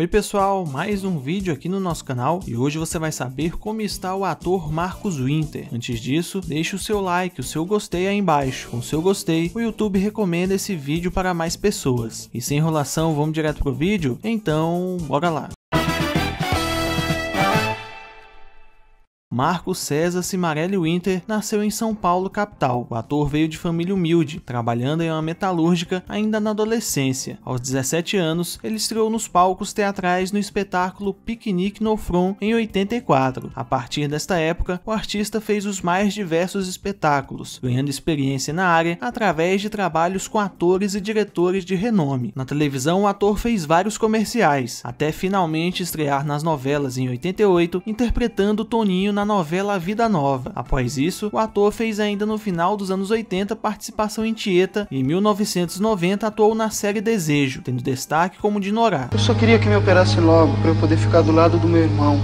Oi pessoal, mais um vídeo aqui no nosso canal e hoje você vai saber como está o ator Marcos Winter. Antes disso, deixe o seu like, o seu gostei aí embaixo. Com o seu gostei, o YouTube recomenda esse vídeo para mais pessoas. E sem enrolação, vamos direto pro vídeo? Então, bora lá. Marco César Cimarelli Winter nasceu em São Paulo, capital. O ator veio de família humilde, trabalhando em uma metalúrgica ainda na adolescência. Aos 17 anos, ele estreou nos palcos teatrais no espetáculo Piquenique no Front em 84. A partir desta época, o artista fez os mais diversos espetáculos, ganhando experiência na área através de trabalhos com atores e diretores de renome. Na televisão, o ator fez vários comerciais, até finalmente estrear nas novelas em 88, interpretando Toninho na na novela Vida Nova. Após isso, o ator fez ainda no final dos anos 80 participação em Tieta e em 1990 atuou na série Desejo, tendo destaque como de Norá. Eu só queria que me operasse logo para eu poder ficar do lado do meu irmão.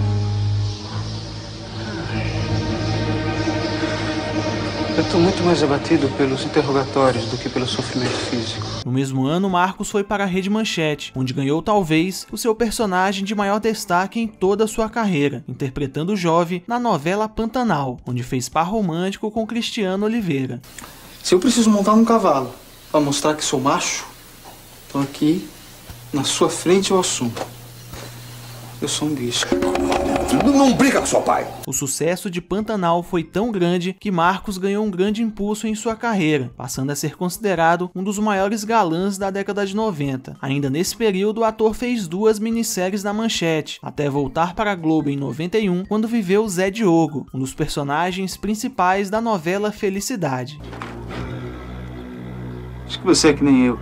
Eu estou muito mais abatido pelos interrogatórios do que pelo sofrimento físico. No mesmo ano, Marcos foi para a Rede Manchete, onde ganhou talvez o seu personagem de maior destaque em toda a sua carreira, interpretando o jovem na novela Pantanal, onde fez par romântico com Cristiano Oliveira. Se eu preciso montar um cavalo para mostrar que sou macho, estou aqui, na sua frente, o assunto. Eu sou um bicho. Não, não brinca com seu pai! O sucesso de Pantanal foi tão grande que Marcos ganhou um grande impulso em sua carreira, passando a ser considerado um dos maiores galãs da década de 90. Ainda nesse período, o ator fez duas minisséries na Manchete, até voltar para a Globo em 91, quando viveu Zé Diogo, um dos personagens principais da novela Felicidade. Acho que você é que nem eu.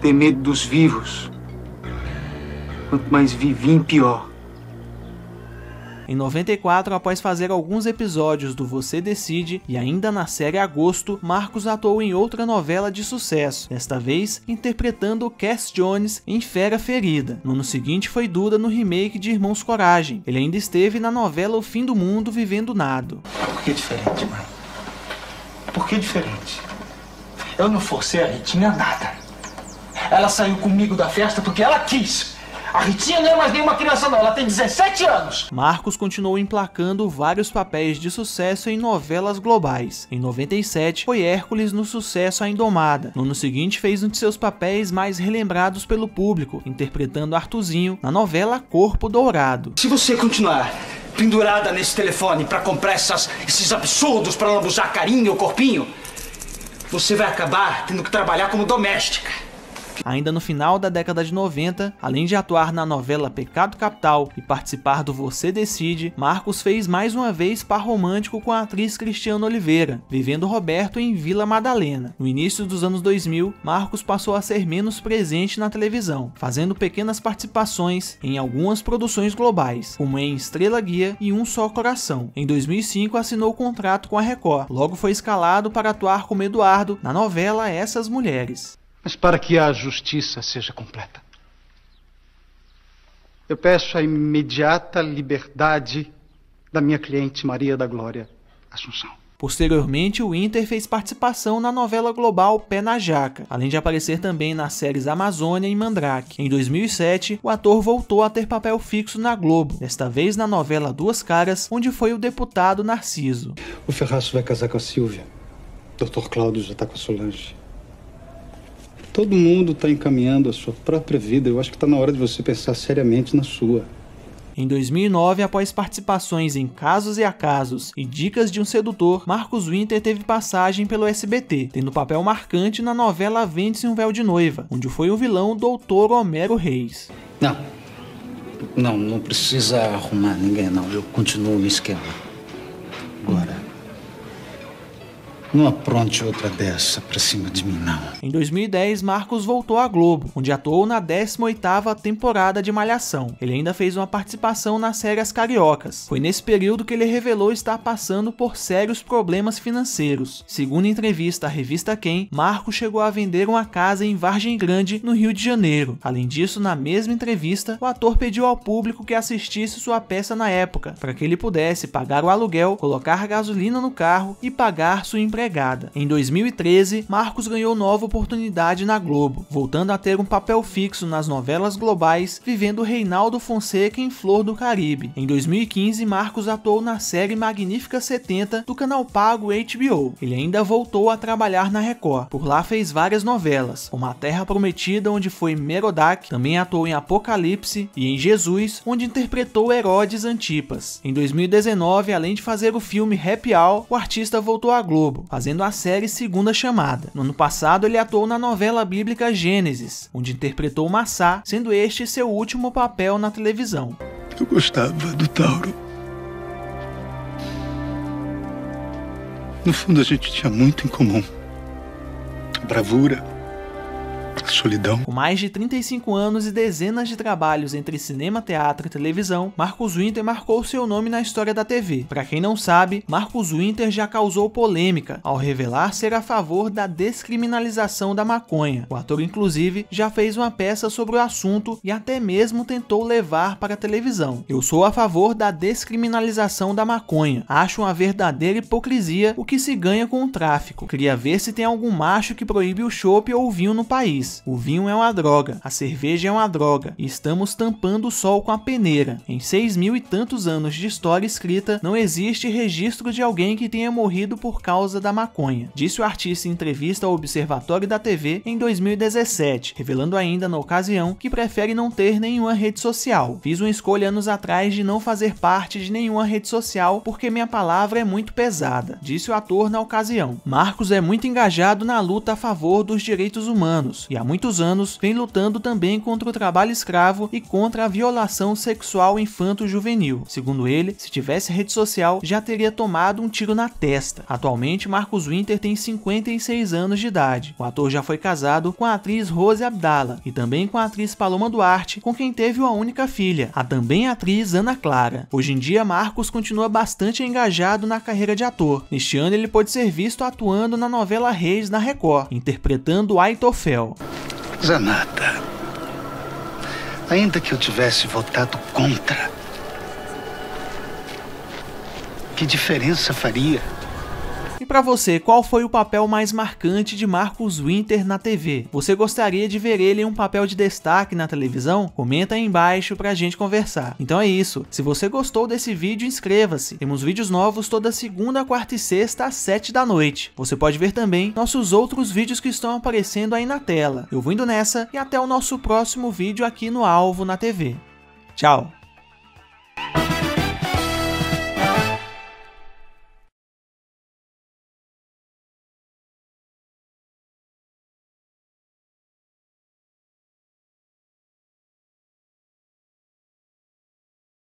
Tem medo dos vivos. Quanto mais vivim, pior. Em 94, após fazer alguns episódios do Você Decide e ainda na série Agosto, Marcos atuou em outra novela de sucesso, desta vez interpretando Cass Jones em Fera Ferida. No ano seguinte foi Duda no remake de Irmãos Coragem. Ele ainda esteve na novela O Fim do Mundo Vivendo Nado. Por que diferente, mãe? Por que diferente? Eu não forcei a Ritinha nada. Ela saiu comigo da festa porque ela quis. A Ritinha não é mais nenhuma criança não, ela tem 17 anos. Marcos continuou emplacando vários papéis de sucesso em novelas globais. Em 97, foi Hércules no sucesso A Indomada. No ano seguinte, fez um de seus papéis mais relembrados pelo público, interpretando Artuzinho na novela Corpo Dourado. Se você continuar pendurada nesse telefone para comprar essas, esses absurdos para lambuzar carinho ou corpinho, você vai acabar tendo que trabalhar como doméstica ainda no final da década de 90, além de atuar na novela Pecado Capital e participar do Você Decide, Marcos fez mais uma vez par romântico com a atriz Cristiana Oliveira, vivendo Roberto em Vila Madalena. No início dos anos 2000, Marcos passou a ser menos presente na televisão, fazendo pequenas participações em algumas produções globais, como em Estrela Guia e Um Só Coração. Em 2005, assinou contrato com a Record. Logo foi escalado para atuar como Eduardo na novela Essas Mulheres mas para que a justiça seja completa. Eu peço a imediata liberdade da minha cliente Maria da Glória Assunção. Posteriormente, o Inter fez participação na novela global Pé na Jaca, além de aparecer também nas séries Amazônia e Mandrake. Em 2007, o ator voltou a ter papel fixo na Globo, desta vez na novela Duas Caras, onde foi o deputado Narciso. O Ferraço vai casar com a Silvia. Dr. Cláudio já está com a Solange. Todo mundo está encaminhando a sua própria vida. Eu acho que está na hora de você pensar seriamente na sua. Em 2009, após participações em Casos e Acasos e Dicas de um Sedutor, Marcos Winter teve passagem pelo SBT, tendo papel marcante na novela Vende-se um Véu de Noiva, onde foi o vilão Doutor Homero Reis. Não, não, não precisa arrumar ninguém, não. Eu continuo no esquema. Não apronte outra dessa pra cima de mim, não. Em 2010, Marcos voltou à Globo, onde atuou na 18ª temporada de Malhação. Ele ainda fez uma participação na série As Cariocas. Foi nesse período que ele revelou estar passando por sérios problemas financeiros. Segundo entrevista à revista Quem, Marcos chegou a vender uma casa em Vargem Grande, no Rio de Janeiro. Além disso, na mesma entrevista, o ator pediu ao público que assistisse sua peça na época, para que ele pudesse pagar o aluguel, colocar gasolina no carro e pagar sua empresa. Em 2013, Marcos ganhou nova oportunidade na Globo, voltando a ter um papel fixo nas novelas globais, vivendo Reinaldo Fonseca em Flor do Caribe. Em 2015, Marcos atuou na série Magnífica 70 do canal pago HBO. Ele ainda voltou a trabalhar na Record. Por lá fez várias novelas, como A Terra Prometida, onde foi Merodach, também atuou em Apocalipse e em Jesus, onde interpretou Herodes Antipas. Em 2019, além de fazer o filme Happy Hour, o artista voltou à Globo, fazendo a série Segunda Chamada. No ano passado, ele atuou na novela bíblica Gênesis, onde interpretou Massá, sendo este seu último papel na televisão. Eu gostava do Tauro. No fundo, a gente tinha muito em comum: bravura solidão. Com mais de 35 anos e dezenas de trabalhos entre cinema, teatro e televisão, Marcos Winter marcou seu nome na história da TV. Para quem não sabe, Marcos Winter já causou polêmica ao revelar ser a favor da descriminalização da maconha. O ator, inclusive, já fez uma peça sobre o assunto e até mesmo tentou levar para a televisão. Eu sou a favor da descriminalização da maconha. Acho uma verdadeira hipocrisia o que se ganha com o tráfico. Queria ver se tem algum macho que proíbe o chope ou o vinho no país. O vinho é uma droga, a cerveja é uma droga, e estamos tampando o sol com a peneira. Em seis mil e tantos anos de história escrita, não existe registro de alguém que tenha morrido por causa da maconha, disse o artista em entrevista ao Observatório da TV em 2017, revelando ainda na ocasião que prefere não ter nenhuma rede social. Fiz uma escolha anos atrás de não fazer parte de nenhuma rede social porque minha palavra é muito pesada, disse o ator na ocasião. Marcos é muito engajado na luta a favor dos direitos humanos e há muitos anos, vem lutando também contra o trabalho escravo e contra a violação sexual infanto-juvenil. Segundo ele, se tivesse rede social, já teria tomado um tiro na testa. Atualmente, Marcos Winter tem 56 anos de idade. O ator já foi casado com a atriz Rose Abdala e também com a atriz Paloma Duarte, com quem teve uma única filha, a também atriz Ana Clara. Hoje em dia, Marcos continua bastante engajado na carreira de ator. Neste ano, ele pode ser visto atuando na novela Reis na Record, interpretando Aitofel. Zanata, ainda que eu tivesse votado contra, que diferença faria? para você, qual foi o papel mais marcante de Marcos Winter na TV? Você gostaria de ver ele em um papel de destaque na televisão? Comenta aí embaixo pra gente conversar. Então é isso. Se você gostou desse vídeo, inscreva-se. Temos vídeos novos toda segunda, quarta e sexta às 7 da noite. Você pode ver também nossos outros vídeos que estão aparecendo aí na tela. Eu vou indo nessa e até o nosso próximo vídeo aqui no Alvo na TV. Tchau!